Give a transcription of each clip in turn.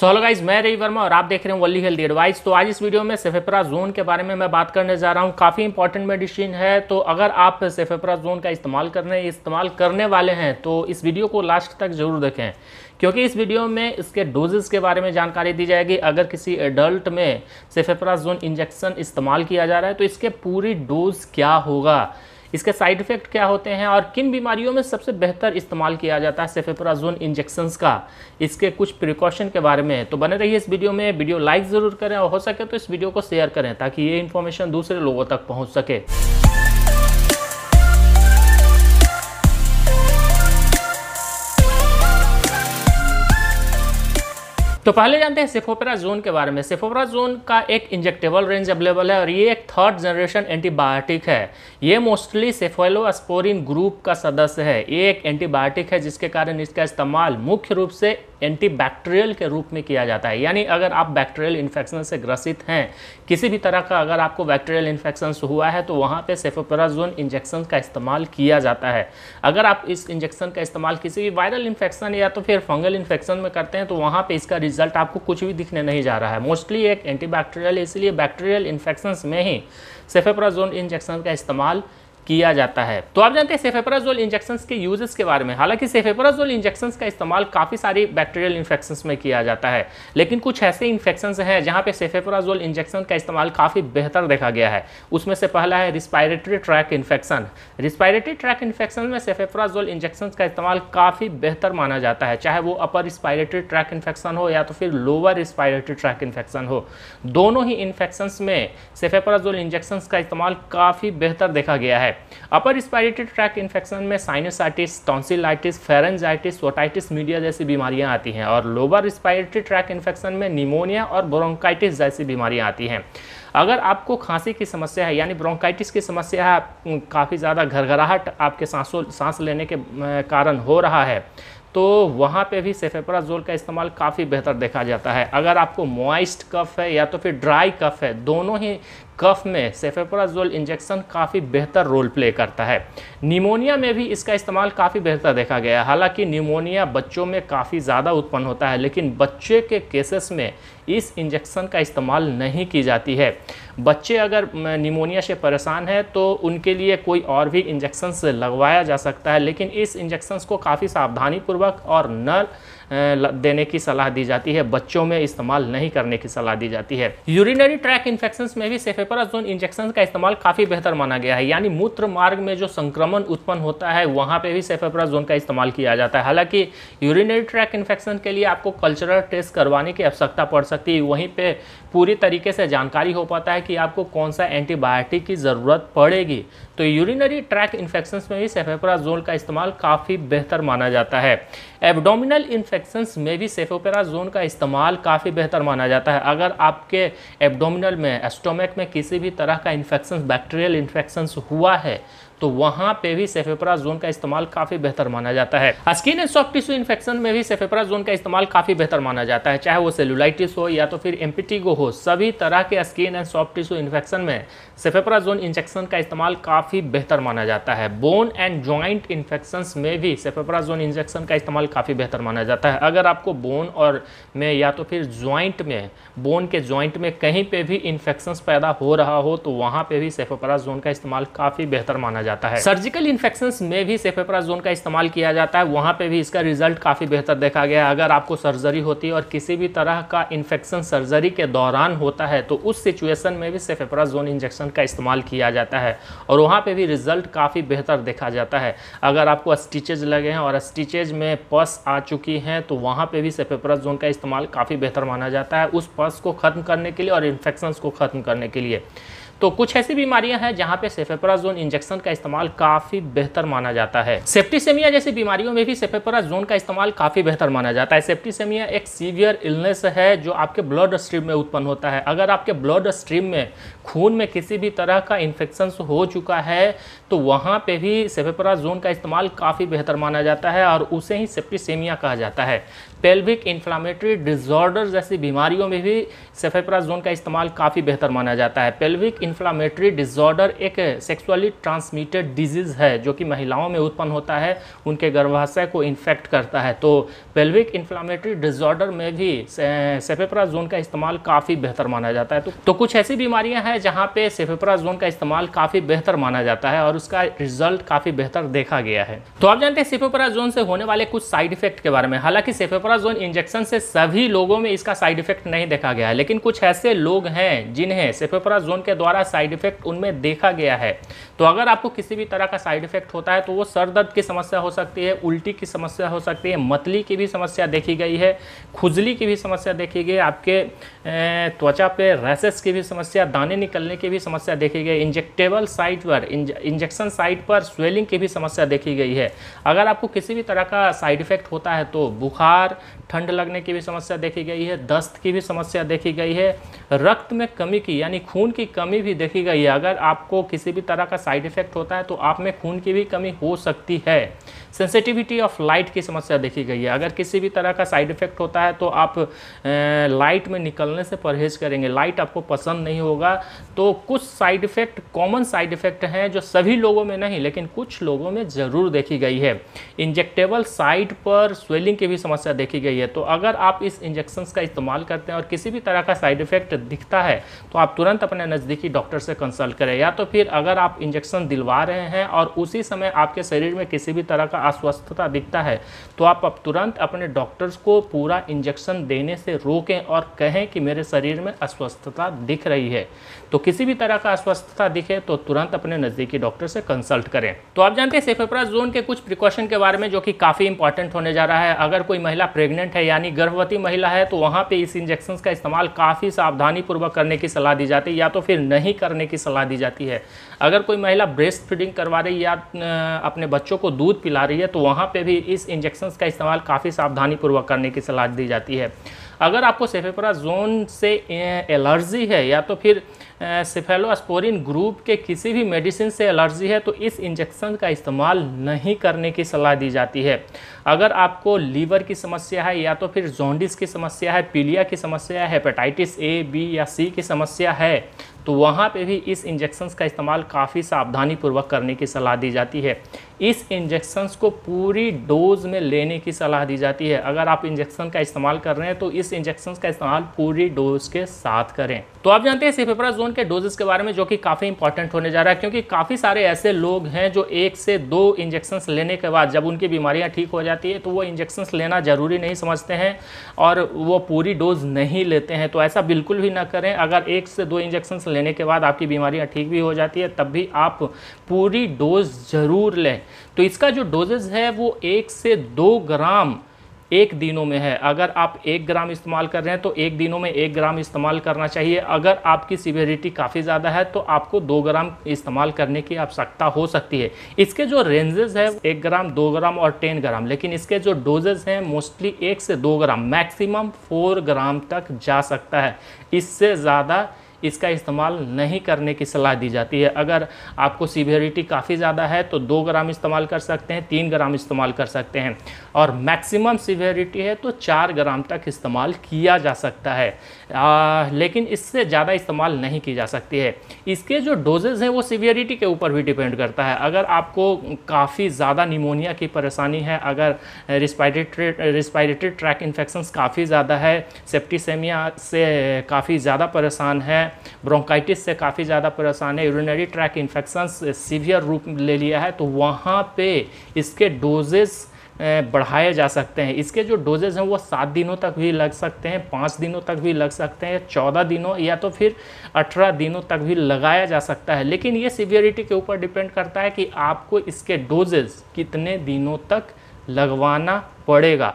so hello guys मैं रवि वर्मा और आप देख रहे हैं वल्ली हेल्थ एडवाइस तो आज इस वीडियो में सेफेपरा जोन के बारे में मैं बात करने जा रहा हूँ काफ़ी इंपॉर्टेंट मेडिसिन है तो अगर आप सेफेपरा जोन का इस्तेमाल करने इस्तेमाल करने वाले हैं तो इस वीडियो को लास्ट तक जरूर देखें क्योंकि इस वीडियो में इसके डोजेस के बारे में जानकारी दी जाएगी अगर किसी एडल्ट में सेफेपरा जोन इंजेक्शन इस्तेमाल किया जा रहा है तो इसके पूरी डोज क्या होगा इसके साइड इफेक्ट क्या होते हैं और किन बीमारियों में सबसे बेहतर इस्तेमाल किया जाता है सेफेपराजोन इंजेक्शन्स का इसके कुछ प्रिकॉशन के बारे में तो बने रहिए इस वीडियो में वीडियो लाइक ज़रूर करें और हो सके तो इस वीडियो को शेयर करें ताकि ये इन्फॉर्मेशन दूसरे लोगों तक पहुँच सके तो पहले जानते हैं सेफोपेरा जोन के बारे में सेफोपेरा जोन का एक इंजेक्टेबल रेंज अवेलेबल है और ये एक थर्ड जनरेशन एंटीबायोटिक है ये मोस्टली सेफोलोस्पोरिन ग्रुप का सदस्य है ये एक एंटीबायोटिक है जिसके कारण इसका इस्तेमाल मुख्य रूप से एंटीबैक्टीरियल के रूप में किया जाता है यानी अगर आप बैक्टीरियल इन्फेक्शन से ग्रसित हैं किसी भी तरह का अगर आपको बैक्टीरियल इन्फेक्शन हुआ है तो वहाँ पे सेफोपेराजोन इंजेक्शन का इस्तेमाल किया जाता है अगर आप इस इंजेक्शन का इस्तेमाल किसी भी वायरल इन्फेक्शन या तो फिर फंगल इन्फेक्शन में करते हैं तो वहाँ पर इसका रिजल्ट आपको कुछ भी दिखने नहीं जा रहा है मोस्टली एक एंटीबैक्टीरियल इसलिए बैक्टीरियल इन्फेक्शन में ही सेफेपराजोन इंजेक्शन का इस्तेमाल किया जाता है तो आप जानते हैं सेफेपराजोल इंजेक्शंस के यूजेस के बारे में हालांकि सेफेपराजोल इंजेक्शंस का इस्तेमाल काफ़ी सारी बैक्टीरियल इन्फेक्शंस में किया जाता है लेकिन कुछ ऐसे इन्फेक्शंस हैं जहां पे सेफेपराजोल इंजेक्शन का इस्तेमाल काफ़ी बेहतर देखा गया है उसमें से पहला है respiratory tract infection respiratory tract infection में सेफेपराजोल इंजेक्शन का इस्तेमाल काफ़ी बेहतर माना जाता है चाहे वो अपर रिस्पायरेटरी ट्रैक इन्फेक्शन हो या तो फिर लोअर रिस्पायरेटरी ट्रैक इन्फेक्शन हो दोनों ही इन्फेक्शंस में सेफेपराजोल इंजेक्शंस का इस्तेमाल काफ़ी बेहतर देखा गया है अपर रिस्पायरेटरी ट्रैक इन्फेक्शन में sinusitis tonsillitis pharyngitis otitis media जैसी बीमारियां आती हैं और लोअर रिस्पायरेटरी ट्रैक इन्फेक्शन में निमोनिया और ब्रोंकाइटिस जैसी बीमारियाँ आती हैं अगर आपको खांसी की समस्या है यानी ब्रोंकाइटिस की समस्या है काफ़ी ज़्यादा घरघराहट आपके सांसों सांस लेने के कारण हो रहा है तो वहाँ पे भी सेफेपराजोल का इस्तेमाल काफ़ी बेहतर देखा जाता है अगर आपको मॉइस्ट कफ है या तो फिर ड्राई कफ है दोनों ही कफ में सेफेपोराजोल इंजेक्शन काफ़ी बेहतर रोल प्ले करता है निमोनिया में भी इसका इस्तेमाल काफ़ी बेहतर देखा गया है हालांकि निमोनिया बच्चों में काफ़ी ज़्यादा उत्पन्न होता है लेकिन बच्चे के केसेस में इस इंजेक्शन का इस्तेमाल नहीं की जाती है बच्चे अगर निमोनिया से परेशान हैं तो उनके लिए कोई और भी इंजेक्शन्स लगवाया जा सकता है लेकिन इस इंजेक्शन्स को काफ़ी सावधानीपूर्वक और नर देने की सलाह दी जाती है बच्चों में इस्तेमाल नहीं करने की सलाह दी जाती है यूरिनरी ट्रैक इन्फेक्शन में भी सेफेपराजोन इंजेक्शन का इस्तेमाल काफ़ी बेहतर माना गया है यानी मूत्र मार्ग में जो संक्रमण उत्पन्न होता है वहाँ पर भी सेफेपराजोन का इस्तेमाल किया जाता है हालांकि यूरिनरी ट्रैक इन्फेक्शन के लिए आपको कल्चरल टेस्ट करवाने की आवश्यकता पड़ सकती है वहीं पर पूरी तरीके से जानकारी हो पाता है कि आपको कौन सा एंटीबायोटिक की ज़रूरत पड़ेगी तो यूरिनरी ट्रैक इन्फेक्शन में भी सेफेपराजोन का इस्तेमाल काफ़ी बेहतर माना जाता है एबडोमिनल इन्फेक्शन इन्फेक्शंस में भी सेफोपेराजोन का इस्तेमाल काफ़ी बेहतर माना जाता है अगर आपके एब्डोमिनल में एस्टोमेक में किसी भी तरह का इन्फेक्शन बैक्टीरियल इन्फेक्शंस हुआ है तो वहाँ पे भी सेफेपरा जोन का इस्तेमाल काफ़ी बेहतर माना जाता है skin and soft tissue infection में भी सेफेपरा जोन का इस्तेमाल काफ़ी बेहतर माना जाता है चाहे वो सेलुलाइटिस हो या तो फिर एम्पिटिगो हो सभी तरह के skin and soft tissue infection में सेफेपरा जोन इंजेक्शन का इस्तेमाल काफ़ी बेहतर माना जाता है बोन एंड ज्वाइंट इन्फेक्शन में भी सेफेपरा जोन इंजेक्शन का इस्तेमाल काफ़ी बेहतर माना जाता है अगर आपको बोन और में या तो फिर ज्वाइंट में बोन के ज्वाइंट में कहीं पर भी इन्फेक्शन पैदा हो रहा हो तो वहाँ पर भी सेफेपरा जोन का इस्तेमाल काफ़ी बेहतर माना जाता है सर्जिकल इन्फेक्शन में भी सेफेप्राजोन का इस्तेमाल किया जाता है वहाँ पर भी इसका रिजल्ट काफ़ी बेहतर देखा गया अगर आपको सर्जरी होती है और किसी भी तरह का इन्फेक्शन सर्जरी के दौरान होता है तो उस सिचुएशन में भी सेफेप्राजोन इंजेक्शन का इस्तेमाल किया जाता है और वहाँ पर भी रिजल्ट काफ़ी बेहतर देखा जाता है अगर आपको स्टिचेज लगे हैं और स्टिचेज में पस आ चुकी हैं तो वहाँ पर भी सेफेप्राजोन का इस्तेमाल काफ़ी बेहतर माना जाता है उस पस को ख़त्म करने के लिए और इन्फेक्शन को ख़त्म करने के लिए तो कुछ ऐसी बीमारियां हैं जहां पे सेफेपराजोन इंजेक्शन का इस्तेमाल काफ़ी बेहतर माना जाता है सेप्टिसेमिया जैसी बीमारियों में भी सेफेपराजोन का इस्तेमाल काफ़ी बेहतर माना जाता है सेप्टिसेमिया एक सीवियर इलनेस है जो आपके ब्लड स्ट्रीम में उत्पन्न होता है अगर आपके ब्लड स्ट्रीम में खून में किसी भी तरह का इन्फेक्शन हो चुका है तो वहाँ पर भी सेफेपराजोन का इस्तेमाल काफ़ी बेहतर माना जाता है और उसे ही सेप्टिसेमिया कहा जाता है पेल्विक इन्फ्लामेटरी डिजॉर्डर जैसी बीमारियों में भी सेफेपराजोन का इस्तेमाल काफ़ी बेहतर माना जाता है पेल्विक इन्फ्लामेटरी डिजॉर्डर एक सेक्सुअली ट्रांसमिटेड डिजीज़ है जो कि महिलाओं में उत्पन्न होता है उनके गर्भाशय को इन्फेक्ट करता है तो पेल्विक इन्फ्लामेटरी डिजॉर्डर में भी सेफेप्राजोन का इस्तेमाल काफ़ी बेहतर माना जाता है तो, तो कुछ ऐसी बीमारियाँ हैं जहाँ पे सेफेप्राजोन का इस्तेमाल काफ़ी बेहतर माना जाता है और उसका रिजल्ट काफ़ी बेहतर देखा गया है तो आप जानते हैं सेफेप्राजोन से होने वाले कुछ साइड इफेक्ट के बारे में हालांकि सेफेप्राजोन इंजेक्शन से सभी लोगों में इसका साइड इफेक्ट नहीं देखा गया है लेकिन कुछ ऐसे लोग हैं जिन्हें सेफेप्राजोन के द्वारा सारा साइड इफेक्ट उनमें देखा गया है तो अगर आपको किसी भी तरह का साइड इफेक्ट होता है तो वो सर दर्द की समस्या हो सकती है उल्टी की समस्या हो सकती है मतली की भी समस्या देखी गई है खुजली की भी समस्या देखी गई आपके त्वचा पे रैसेस की भी समस्या दाने निकलने की भी समस्या देखी गई इंजेक्टेबल साइट पर इंजेक्शन साइट पर स्वेलिंग की भी समस्या देखी गई है अगर आपको किसी भी तरह का साइड इफेक्ट होता है तो बुखार ठंड लगने की भी समस्या देखी गई है दस्त की भी समस्या देखी गई है रक्त में कमी की यानी खून की कमी भी देखिएगा ये अगर आपको किसी भी तरह का साइड इफेक्ट होता है तो आप में खून की भी कमी हो सकती है सेंसिटिविटी ऑफ लाइट की समस्या देखी गई है अगर किसी भी तरह का साइड इफेक्ट होता है तो आप लाइट में निकलने से परहेज करेंगे लाइट आपको पसंद नहीं होगा तो कुछ side effect common side effect हैं जो सभी लोगों में नहीं लेकिन कुछ लोगों में ज़रूर देखी गई है इंजेक्टेबल साइट पर स्वेलिंग की भी समस्या देखी गई है तो अगर आप इस इंजेक्शन का इस्तेमाल करते हैं और किसी भी तरह का साइड इफेक्ट दिखता है तो आप तुरंत अपने नज़दीकी डॉक्टर से कंसल्ट करें या तो फिर अगर आप इंजेक्शन दिलवा रहे हैं और उसी समय आपके शरीर में किसी भी तरह का अस्वस्थता दिखता है तो आप अब तुरंत अपने डॉक्टर्स को पूरा इंजेक्शन देने से रोकें और कहें कि मेरे शरीर में अस्वस्थता दिख रही है तो किसी भी तरह का अस्वस्थता दिखे तो तुरंत अपने नज़दीकी डॉक्टर से कंसल्ट करें तो आप जानते हैं सेफेपरा जोन के कुछ प्रिकॉशन के बारे में जो कि काफ़ी इंपॉर्टेंट होने जा रहा है अगर कोई महिला प्रेग्नेंट है यानी गर्भवती महिला है तो वहाँ पर इस इंजेक्शन का इस्तेमाल काफ़ी सावधानीपूर्वक करने की सलाह दी जाती है या तो फिर नहीं करने की सलाह दी जाती है अगर कोई महिला ब्रेस्ट फीडिंग करवा रही या अपने बच्चों को दूध पिला रही है तो वहाँ पर भी इस इंजेक्शन का इस्तेमाल काफ़ी सावधानीपूर्वक करने की सलाह दी जाती है अगर आपको सेफेपरा जोन से एलर्जी है या तो फिर सेफेलोस्पोरिन ग्रुप के किसी भी मेडिसिन से एलर्जी है तो इस इंजेक्शन का इस्तेमाल नहीं करने की सलाह दी जाती है अगर आपको लीवर की समस्या है या तो फिर जोंडिस की समस्या है पीलिया की समस्या है हेपेटाइटिस ए बी या सी की समस्या है तो वहाँ पे भी इस इंजेक्शन्स का इस्तेमाल काफ़ी सावधानी पूर्वक करने की सलाह दी जाती है इस इंजेक्शन्स को पूरी डोज में लेने की सलाह दी जाती है अगर आप इंजेक्शन का इस्तेमाल कर रहे हैं तो इस इंजेक्शन्स का इस्तेमाल पूरी डोज के साथ करें तो आप जानते हैं सिफेपराजोन के डोजेस के बारे में जो कि काफ़ी इंपॉर्टेंट होने जा रहा है क्योंकि काफ़ी सारे ऐसे लोग हैं जो एक से दो इंजेक्शन्स लेने के बाद जब उनकी बीमारियाँ ठीक हो जाती जाती है तो वो इंजेक्शन्स लेना ज़रूरी नहीं समझते हैं और वो पूरी डोज नहीं लेते हैं तो ऐसा बिल्कुल भी ना करें अगर एक से दो इंजेक्शन्स लेने के बाद आपकी बीमारियाँ ठीक भी हो जाती है तब भी आप पूरी डोज ज़रूर लें तो इसका जो डोजेज है वो एक से दो ग्राम एक दिनों में है अगर आप एक ग्राम इस्तेमाल कर रहे हैं तो एक दिनों में एक ग्राम इस्तेमाल करना चाहिए अगर आपकी सीवियरिटी काफ़ी ज़्यादा है तो आपको दो ग्राम इस्तेमाल करने की आवश्यकता हो सकती है इसके जो रेंजेस है एक ग्राम दो ग्राम और टेन ग्राम लेकिन इसके जो डोजेज हैं मोस्टली एक से दो ग्राम मैक्सिमम फोर ग्राम तक जा सकता है इससे ज़्यादा इसका इस्तेमाल नहीं करने की सलाह दी जाती है अगर आपको सीवियरिटी काफ़ी ज़्यादा है तो दो ग्राम इस्तेमाल कर सकते हैं तीन ग्राम इस्तेमाल कर सकते हैं और मैक्सिमम सीवियरिटी है तो चार ग्राम तक इस्तेमाल किया जा सकता है आ, लेकिन इससे ज़्यादा इस्तेमाल नहीं की जा सकती है इसके जो डोजेज़ हैं वो सीवियरिटी के ऊपर भी डिपेंड करता है अगर आपको काफ़ी ज़्यादा निमोनिया की परेशानी है अगर रिस्पायरेटरी रिस्पायरेटरी ट्रैक इन्फेक्शन काफ़ी ज़्यादा है सेप्टिसेमिया से काफ़ी ज़्यादा परेशान है हैं ब्रोंकाइटिस से काफ़ी ज़्यादा परेशान है यूरिनरी ट्रैक इन्फेक्शन सीवियर रूप ले लिया है तो वहाँ पे इसके डोजेस eh, बढ़ाए जा सकते हैं इसके जो डोजेज हैं वो सात दिनों तक भी लग सकते हैं पाँच दिनों तक भी लग सकते हैं चौदह दिनों या तो फिर अठारह दिनों तक भी लगाया जा सकता है लेकिन ये सीवियरिटी के ऊपर डिपेंड करता है कि आपको इसके डोजेज कितने दिनों तक लगवाना पड़ेगा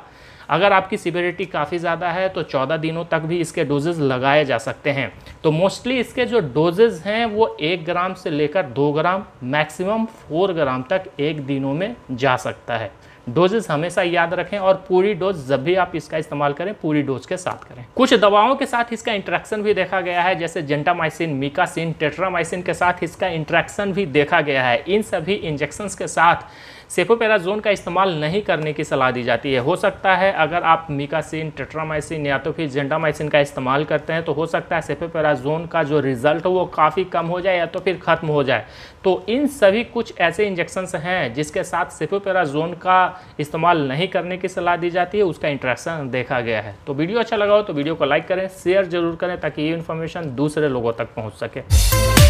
अगर आपकी सिवियरिटी काफ़ी ज़्यादा है तो चौदह दिनों तक भी इसके डोजेज लगाए जा सकते हैं तो मोस्टली इसके जो डोजेज हैं वो एक ग्राम से लेकर दो ग्राम मैक्सिमम फोर ग्राम तक एक दिनों में जा सकता है डोजेस हमेशा याद रखें और पूरी डोज जब भी आप इसका इस्तेमाल करें पूरी डोज के साथ करें कुछ दवाओं के साथ इसका इंट्रैक्शन भी देखा गया है जैसे जेंटामाइसिन मिकासिन टेट्रामाइसिन के साथ इसका इंट्रैक्शन भी देखा गया है इन सभी इंजेक्शन के साथ सेफोपेराजोन का इस्तेमाल नहीं करने की सलाह दी जाती है हो सकता है अगर आप मिकासिन टेट्रामाइसिन या तो फिर जेंडामाइसिन का इस्तेमाल करते हैं तो हो सकता है सेफोपेराजोन का जो रिजल्ट हो वो काफ़ी कम हो जाए या तो फिर ख़त्म हो जाए तो इन सभी कुछ ऐसे इंजेक्शन्स हैं जिसके साथ सेफोपेराजोन का इस्तेमाल नहीं करने की सलाह दी जाती है उसका इंट्रैक्शन देखा गया है तो वीडियो अच्छा लगा हो तो वीडियो को लाइक करें शेयर जरूर करें ताकि ये इन्फॉर्मेशन दूसरे लोगों तक पहुँच सके